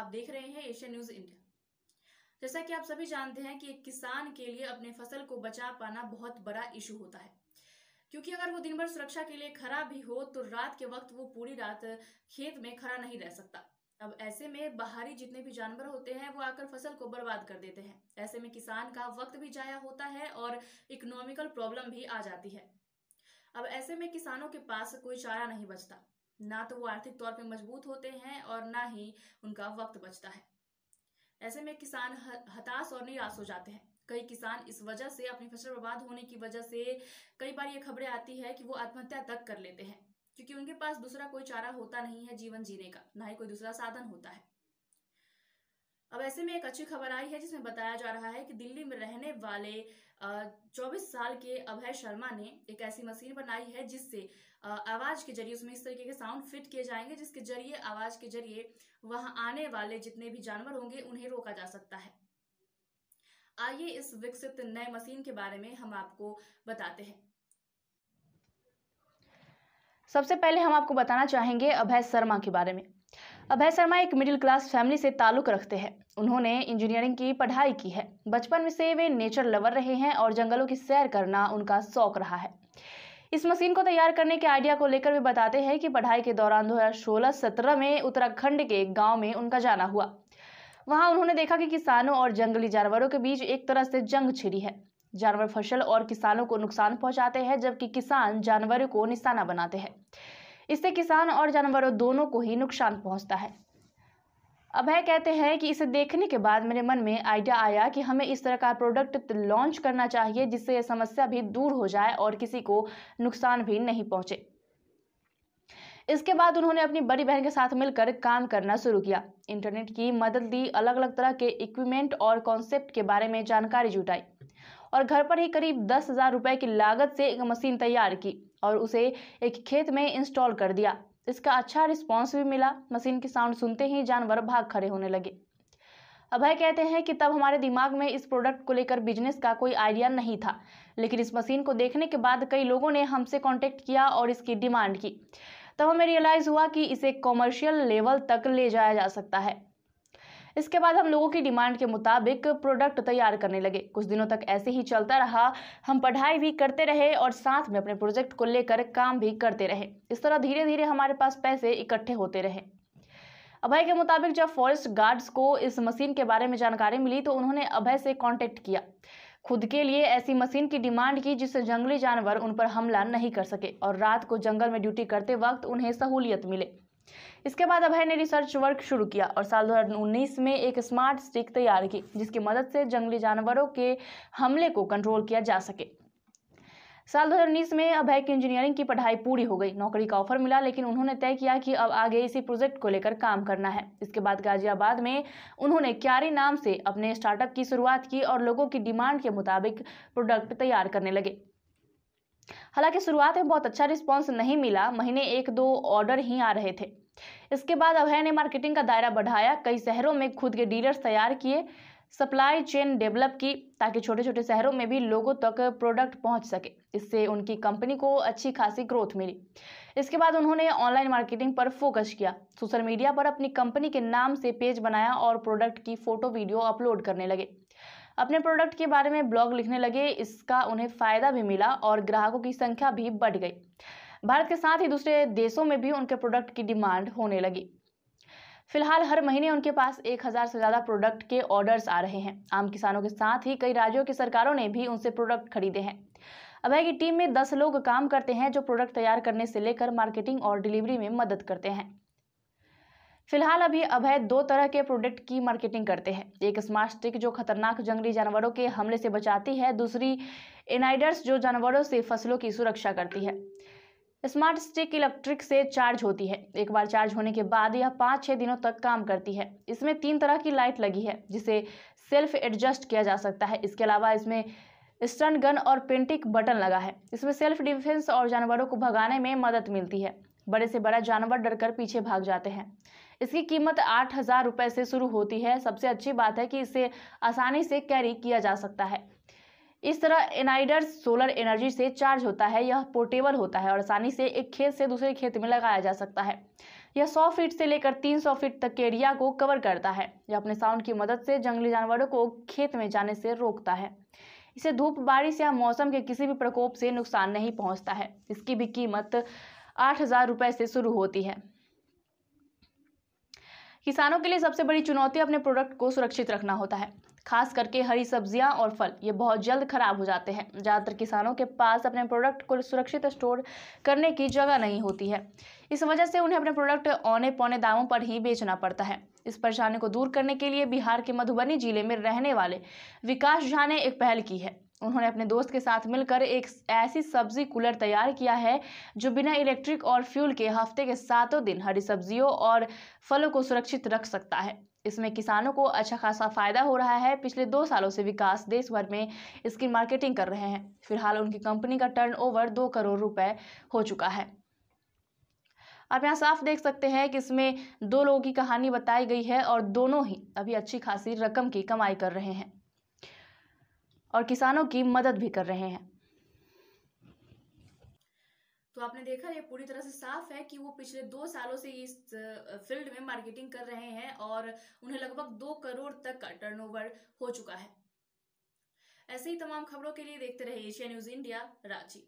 आप देख रहे हैं एशिया न्यूज इंडिया जैसा कि आप सभी जानते हैं कि एक किसान के लिए अपने फसल को बचा पाना बहुत बड़ा इशू होता है क्योंकि अगर वो दिन भर सुरक्षा के लिए खड़ा भी हो तो रात के वक्त वो पूरी रात खेत में खड़ा नहीं रह सकता अब ऐसे में बाहरी जितने भी जानवर होते हैं वो आकर फसल को बर्बाद कर देते हैं ऐसे में किसान का वक्त भी जाया होता है और इकोनॉमिकल प्रॉब्लम भी आ जाती है अब ऐसे में किसानों के पास कोई चारा नहीं बचता ना तो वो आर्थिक तौर पे मजबूत होते हैं और ना ही उनका वक्त बचता है ऐसे में किसान हताश और निराश हो जाते हैं कई किसान इस वजह से अपनी फसल बर्बाद होने की वजह से कई बार ये खबरें आती है कि वो आत्महत्या तक कर लेते हैं क्योंकि उनके पास दूसरा कोई चारा होता नहीं है जीवन जीने का ना ही कोई दूसरा साधन होता है अब ऐसे में एक अच्छी खबर आई है जिसमें बताया जा रहा है कि दिल्ली में रहने वाले 24 साल के अभय शर्मा ने एक ऐसी मशीन बनाई है जिससे आवाज के जरिए उसमें इस तरीके के साउंड फिट किए जाएंगे जिसके जरिए आवाज के जरिए वहां आने वाले जितने भी जानवर होंगे उन्हें रोका जा सकता है आइए इस विकसित नए मशीन के बारे में हम आपको बताते हैं सबसे पहले हम आपको बताना चाहेंगे अभय शर्मा के बारे में अभय शर्मा एक मिडिल क्लास फैमिली से ताल्लुक रखते हैं उन्होंने इंजीनियरिंग की पढ़ाई की है बचपन से वे नेचर लवर रहे हैं और जंगलों की सैर करना उनका शौक रहा है इस मशीन को तैयार करने के आइडिया को लेकर वे बताते हैं कि पढ़ाई के दौरान 2016-17 में उत्तराखंड के एक गांव में उनका जाना हुआ वहां उन्होंने देखा कि किसानों और जंगली जानवरों के बीच एक तरह से जंग छिड़ी है जानवर फसल और किसानों को नुकसान पहुंचाते हैं जबकि किसान जानवरों को निशाना बनाते हैं इससे किसान और जानवरों दोनों को ही नुकसान पहुंचता है अभय कहते हैं कि इसे देखने के बाद मेरे मन में आइडिया आया कि हमें इस तरह का प्रोडक्ट लॉन्च करना चाहिए जिससे यह समस्या भी दूर हो जाए और किसी को नुकसान भी नहीं पहुंचे इसके बाद उन्होंने अपनी बड़ी बहन के साथ मिलकर काम करना शुरू किया इंटरनेट की मदद ली अलग अलग तरह के इक्विपमेंट और कॉन्सेप्ट के बारे में जानकारी जुटाई और घर पर ही करीब दस हज़ार रुपये की लागत से एक मशीन तैयार की और उसे एक खेत में इंस्टॉल कर दिया इसका अच्छा रिस्पॉन्स भी मिला मशीन की साउंड सुनते ही जानवर भाग खड़े होने लगे अभय कहते हैं कि तब हमारे दिमाग में इस प्रोडक्ट को लेकर बिजनेस का कोई आइडिया नहीं था लेकिन इस मशीन को देखने के बाद कई लोगों ने हमसे कांटेक्ट किया और इसकी डिमांड की तब हमें रियलाइज़ हुआ कि इसे कॉमर्शियल लेवल तक ले जाया जा सकता है इसके बाद हम लोगों की डिमांड के मुताबिक प्रोडक्ट तैयार करने लगे कुछ दिनों तक ऐसे ही चलता रहा हम पढ़ाई भी करते रहे और साथ में अपने प्रोजेक्ट को लेकर काम भी करते रहे इस तरह धीरे धीरे हमारे पास पैसे इकट्ठे होते रहे अभय के मुताबिक जब फॉरेस्ट गार्ड्स को इस मशीन के बारे में जानकारी मिली तो उन्होंने अभय से कॉन्टेक्ट किया खुद के लिए ऐसी मशीन की डिमांड की जिससे जंगली जानवर उन पर हमला नहीं कर सके और रात को जंगल में ड्यूटी करते वक्त उन्हें सहूलियत मिले इसके बाद अभय ने रिसर्च वर्क शुरू किया और साल 2019 में एक स्मार्ट स्टिक तैयार की जिसकी मदद से जंगली जानवरों के हमले को कंट्रोल किया जा सके साल 2019 में अभय की इंजीनियरिंग की पढ़ाई पूरी हो गई नौकरी का ऑफर मिला लेकिन उन्होंने तय किया कि अब आगे इसी प्रोजेक्ट को लेकर काम करना है इसके बाद गाजियाबाद में उन्होंने क्यारी नाम से अपने स्टार्टअप की शुरुआत की और लोगों की डिमांड के मुताबिक प्रोडक्ट तैयार करने लगे हालांकि शुरुआत में बहुत अच्छा रिस्पॉन्स नहीं मिला महीने एक दो ऑर्डर ही आ रहे थे इसके बाद अभय ने मार्केटिंग का दायरा बढ़ाया कई शहरों में खुद के डीलर्स तैयार किए सप्लाई चेन डेवलप की ताकि छोटे छोटे शहरों में भी लोगों तक प्रोडक्ट पहुंच सके इससे उनकी कंपनी को अच्छी खासी ग्रोथ मिली इसके बाद उन्होंने ऑनलाइन मार्केटिंग पर फोकस किया सोशल मीडिया पर अपनी कंपनी के नाम से पेज बनाया और प्रोडक्ट की फ़ोटो वीडियो अपलोड करने लगे अपने प्रोडक्ट के बारे में ब्लॉग लिखने लगे इसका उन्हें फ़ायदा भी मिला और ग्राहकों की संख्या भी बढ़ गई भारत के साथ ही दूसरे देशों में भी उनके प्रोडक्ट की डिमांड होने लगी फिलहाल हर महीने उनके पास एक हज़ार से ज़्यादा प्रोडक्ट के ऑर्डर्स आ रहे हैं आम किसानों के साथ ही कई राज्यों की सरकारों ने भी उनसे प्रोडक्ट खरीदे हैं अभय की टीम में दस लोग काम करते हैं जो प्रोडक्ट तैयार करने से लेकर मार्केटिंग और डिलीवरी में मदद करते हैं फिलहाल अभी अभय दो तरह के प्रोडक्ट की मार्केटिंग करते हैं एक स्मार्ट स्टिक जो खतरनाक जंगली जानवरों के हमले से बचाती है दूसरी एनाइडर्स जो जानवरों से फसलों की सुरक्षा करती है स्मार्ट स्टिक इलेक्ट्रिक से चार्ज होती है एक बार चार्ज होने के बाद यह पाँच छः दिनों तक काम करती है इसमें तीन तरह की लाइट लगी है जिसे सेल्फ एडजस्ट किया जा सकता है इसके अलावा इसमें स्टन गन और पेंटिक बटन लगा है इसमें सेल्फ डिफेंस और जानवरों को भगाने में मदद मिलती है बड़े से बड़ा जानवर डरकर पीछे भाग जाते हैं इसकी कीमत आठ हज़ार रुपये से शुरू होती है सबसे अच्छी बात है कि इसे आसानी से कैरी किया जा सकता है इस तरह एनाइडर सोलर एनर्जी से चार्ज होता है यह पोर्टेबल होता है और आसानी से एक खेत से दूसरे खेत में लगाया जा सकता है यह 100 फीट से लेकर 300 फीट तक के एरिया को कवर करता है यह अपने साउंड की मदद से जंगली जानवरों को खेत में जाने से रोकता है इसे धूप बारिश या मौसम के किसी भी प्रकोप से नुकसान नहीं पहुँचता है इसकी भी कीमत आठ हज़ार रुपये से शुरू होती है किसानों के लिए सबसे बड़ी चुनौती अपने प्रोडक्ट को सुरक्षित रखना होता है खास करके हरी सब्जियां और फल ये बहुत जल्द खराब हो जाते हैं ज़्यादातर किसानों के पास अपने प्रोडक्ट को सुरक्षित स्टोर करने की जगह नहीं होती है इस वजह से उन्हें अपने प्रोडक्ट औने पौने दामों पर ही बेचना पड़ता है इस परेशानी को दूर करने के लिए बिहार के मधुबनी जिले में रहने वाले विकास झा ने एक पहल की है उन्होंने अपने दोस्त के साथ मिलकर एक ऐसी सब्जी कूलर तैयार किया है जो बिना इलेक्ट्रिक और फ्यूल के हफ्ते के सातों दिन हरी सब्जियों और फलों को सुरक्षित रख सकता है इसमें किसानों को अच्छा खासा फायदा हो रहा है पिछले दो सालों से विकास देश भर में इसकी मार्केटिंग कर रहे हैं फिलहाल उनकी कंपनी का टर्न दो करोड़ रुपए हो चुका है आप यहाँ साफ देख सकते हैं कि इसमें दो लोगों की कहानी बताई गई है और दोनों ही अभी अच्छी खासी रकम की कमाई कर रहे हैं और किसानों की मदद भी कर रहे हैं तो आपने देखा ये पूरी तरह से साफ है कि वो पिछले दो सालों से इस फील्ड में मार्केटिंग कर रहे हैं और उन्हें लगभग दो करोड़ तक का टर्नओवर हो चुका है ऐसे ही तमाम खबरों के लिए देखते रहे एशिया न्यूज इंडिया रांची